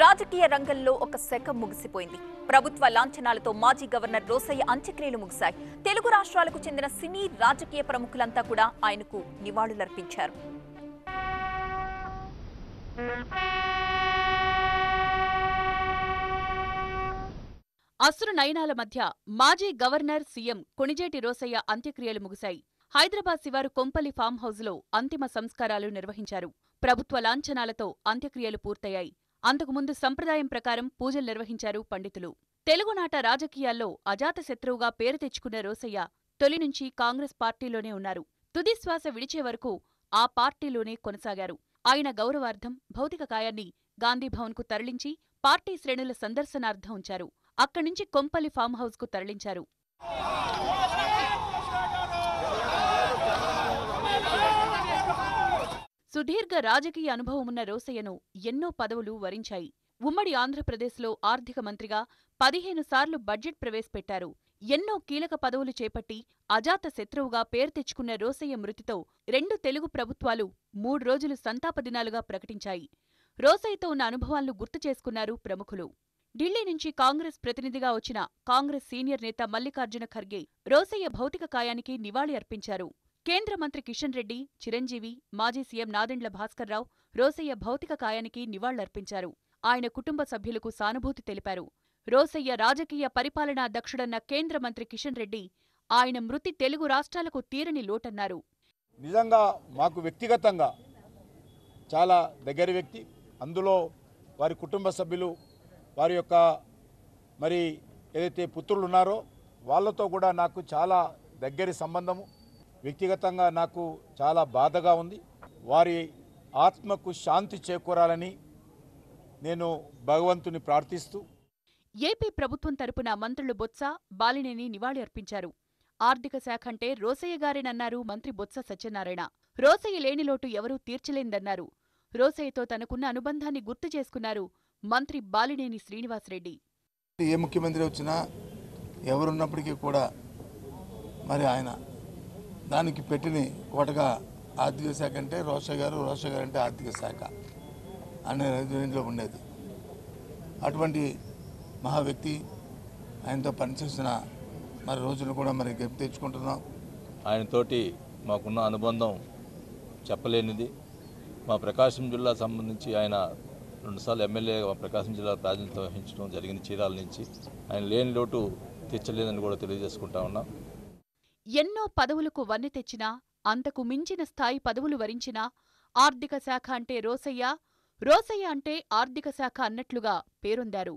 రాజకీయ రంగంలో ఒక శకం ముగిసిపోయింది ప్రభుత్వ లాంఛనాలతో మాజీ గవర్నర్ రోసయ్య అంత్యక్రియలు ముగిశాయి తెలుగు రాష్ట్రాలకు చెందిన సినీ రాజకీయ ప్రముఖులంతా కూడా ఆయనకు నివాళులర్పించారు అసురు నయనాల మధ్య మాజీ గవర్నర్ సీఎం కొణిజేటి రోసయ్య అంత్యక్రియలు ముగిశాయి హైదరాబాద్ శివారు కొంపల్లి ఫామ్ హౌజ్లో అంతిమ సంస్కారాలు నిర్వహించారు ప్రభుత్వ లాంఛనాలతో అంత్యక్రియలు పూర్తయ్యాయి అంతకుముందు సంప్రదాయం ప్రకారం పూజలు నిర్వహించారు పండితులు తెలుగునాట రాజకీయాల్లో అజాతశత్రువుగా పేరు తెచ్చుకున్న రోసయ్య తొలి నుంచి కాంగ్రెస్ పార్టీలోనే ఉన్నారు తుదిశ్వాస విడిచే వరకు ఆ పార్టీలోనే కొనసాగారు ఆయన గౌరవార్థం భౌతిక కాయాన్ని గాంధీభవన్కు తరలించి పార్టీ శ్రేణుల సందర్శనార్థం ఉంచారు అక్కడి నుంచి కొంపల్లి ఫామ్ కు తరలించారు సుదీర్ఘ రాజకీయ అనుభవమున్న రోసయ్యను ఎన్నో పదవులు వరించాయి ఉమ్మడి ఆంధ్రప్రదేశ్లో ఆర్థిక మంత్రిగా పదిహేను సార్లు బడ్జెట్ ప్రవేశపెట్టారు ఎన్నో కీలక పదవులు చేపట్టి అజాత శత్రువుగా పేరు తెచ్చుకున్న రోసయ్య మృతితో రెండు తెలుగు ప్రభుత్వాలు మూడు రోజులు సంతాపదినాలుగా ప్రకటించాయి రోసయ్యతో ఉన్న అనుభవాలను గుర్తు చేసుకున్నారు ప్రముఖులు ఢిల్లీ నుంచి కాంగ్రెస్ ప్రతినిధిగా వచ్చిన కాంగ్రెస్ సీనియర్ నేత మల్లికార్జున ఖర్గే రోసయ్య భౌతిక కాయానికి నివాళి అర్పించారు కేంద్ర మంత్రి కిషన్ రెడ్డి చిరంజీవి మాజీ సీఎం నాదెండ్ల భాస్కర్రావు రోసయ్య భౌతిక కాయానికి నివాళులర్పించారు ఆయన కుటుంబ సభ్యులకు సానుభూతి తెలిపారు రోసయ్య రాజకీయ పరిపాలనా దక్షుడన్న కేంద్ర మంత్రి కిషన్ రెడ్డి ఆయన మృతి తెలుగు రాష్ట్రాలకు తీరని లోటన్నారు నిజంగా మాకు వ్యక్తిగతంగా చాలా దగ్గర వ్యక్తి అందులో వారి కుటుంబ సభ్యులు వారి యొక్క మరి ఏదైతే పుత్రులు ఉన్నారో వాళ్ళతో కూడా నాకు చాలా దగ్గరి సంబంధము వ్యక్తిగతంగా నాకు చాలా బాధగా ఉంది వారి ఆత్మకు శాంతి చేకూరాలని నేను భగవంతుని ప్రార్థిస్తూ ఏపీ ప్రభుత్వం తరపున మంత్రులు బొత్స బాలినేని నివాళి అర్పించారు ఆర్థిక శాఖ అంటే రోసయ్య గారేనన్నారు మంత్రి బొత్స సత్యనారాయణ రోసయ్య లేని లోటు ఎవరూ తీర్చలేందన్నారు రోసయ్యతో తనకున్న అనుబంధాన్ని గుర్తు చేసుకున్నారు మంత్రి బాలినేని శ్రీనివాసరెడ్డి ఏ ముఖ్యమంత్రి వచ్చినా ఎవరున్నప్పటికీ కూడా మరి ఆయన దానికి పెట్టిన కోటగా ఆర్థిక శాఖ అంటే రోషా గారు రోష గారు అంటే ఆర్థిక శాఖ అనే దీంట్లో ఉండేది అటువంటి మహా వ్యక్తి ఆయనతో పనిచేసిన మరి రోజులు కూడా మరి గెప్పి తెచ్చుకుంటున్నాం ఆయనతోటి మాకున్న అనుబంధం చెప్పలేనిది మా ప్రకాశం జిల్లా సంబంధించి ఆయన రెండుసార్లు మా ప్రకాశం జిల్లా ప్రాతినిధ్యం వహించడం జరిగింది చీరాల నుంచి ఆయన లేని లోటు తీర్చలేదని కూడా తెలియజేసుకుంటా ఉన్నాం ఎన్నో పదవులకు వన్నె తెచ్చినా అంతకు మించిన స్థాయి పదవులు వరించినా ఆర్థిక శాఖ అంటే రోసయ్య రోసయ్య అంటే ఆర్థిక శాఖ అన్నట్లుగా పేరొందారు